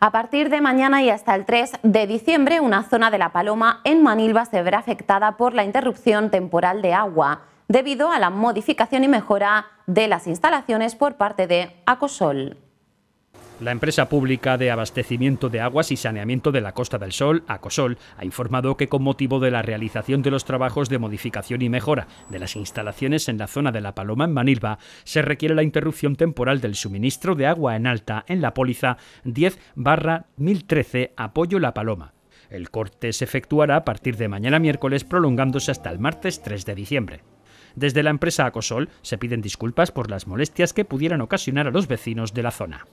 A partir de mañana y hasta el 3 de diciembre, una zona de La Paloma en Manilva se verá afectada por la interrupción temporal de agua debido a la modificación y mejora de las instalaciones por parte de Acosol. La empresa pública de abastecimiento de aguas y saneamiento de la Costa del Sol, Acosol, ha informado que con motivo de la realización de los trabajos de modificación y mejora de las instalaciones en la zona de La Paloma en Manilva, se requiere la interrupción temporal del suministro de agua en alta en la póliza 10-1013 Apoyo La Paloma. El corte se efectuará a partir de mañana miércoles prolongándose hasta el martes 3 de diciembre. Desde la empresa Acosol se piden disculpas por las molestias que pudieran ocasionar a los vecinos de la zona.